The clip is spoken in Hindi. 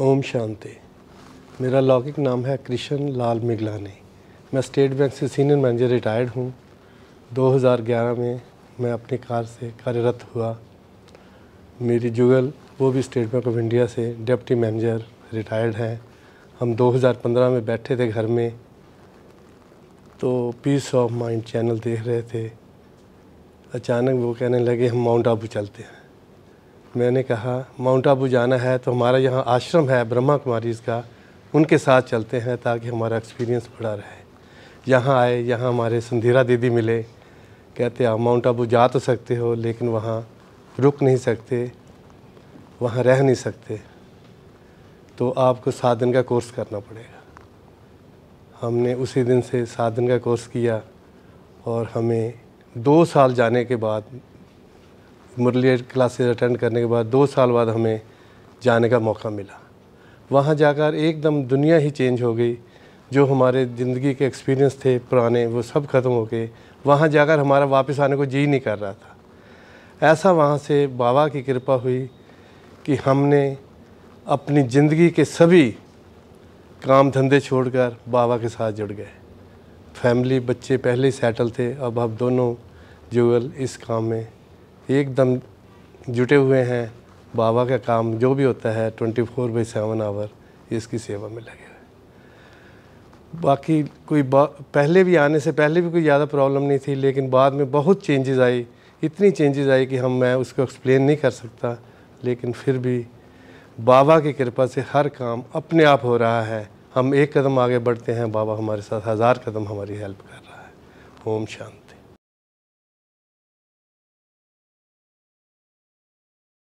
ओम शांति मेरा लौकिक नाम है कृष्ण लाल मिगलानी मैं स्टेट बैंक से सीनियर मैनेजर रिटायर्ड हूँ 2011 में मैं अपनी कार से कार्यरत हुआ मेरी जुगल वो भी स्टेट बैंक ऑफ इंडिया से डिप्टी मैनेजर रिटायर्ड हैं हम 2015 में बैठे थे घर में तो पीस ऑफ माइंड चैनल देख रहे थे अचानक वो कहने लगे हम माउंट आबू चलते हैं मैंने कहा माउंट आबू जाना है तो हमारा यहाँ आश्रम है ब्रह्मा कुमारी का उनके साथ चलते हैं ताकि हमारा एक्सपीरियंस बड़ा रहे यहाँ आए यहाँ हमारे संधीरा दीदी मिले कहते आप माउंट आबू जा तो सकते हो लेकिन वहाँ रुक नहीं सकते वहाँ रह नहीं सकते तो आपको सात दिन का कोर्स करना पड़ेगा हमने उसी दिन से सात दिन का कोर्स किया और हमें दो साल जाने के बाद मुरली क्लासेस अटेंड करने के बाद दो साल बाद हमें जाने का मौका मिला वहाँ जाकर एकदम दुनिया ही चेंज हो गई जो हमारे ज़िंदगी के एक्सपीरियंस थे पुराने वो सब ख़त्म हो गए वहाँ जाकर हमारा वापस आने को जी नहीं कर रहा था ऐसा वहाँ से बाबा की कृपा हुई कि हमने अपनी ज़िंदगी के सभी काम धंधे छोड़कर बाबा के साथ जुड़ गए फैमिली बच्चे पहले सेटल थे अब हम दोनों जुगल इस काम में एकदम जुटे हुए हैं बाबा का काम जो भी होता है twenty four by seven hour इसकी सेवा में लगे हुए बाकी कोई बा, पहले भी आने से पहले भी कोई ज़्यादा प्रॉब्लम नहीं थी लेकिन बाद में बहुत चेंजेस आई इतनी चेंजेस आई कि हम मैं उसको एक्सप्लेन नहीं कर सकता लेकिन फिर भी बाबा की कृपा से हर काम अपने आप हो रहा है हम एक कदम आगे बढ़ते हैं बाबा हमारे साथ हज़ार कदम हमारी हेल्प कर रहा है ओम शांति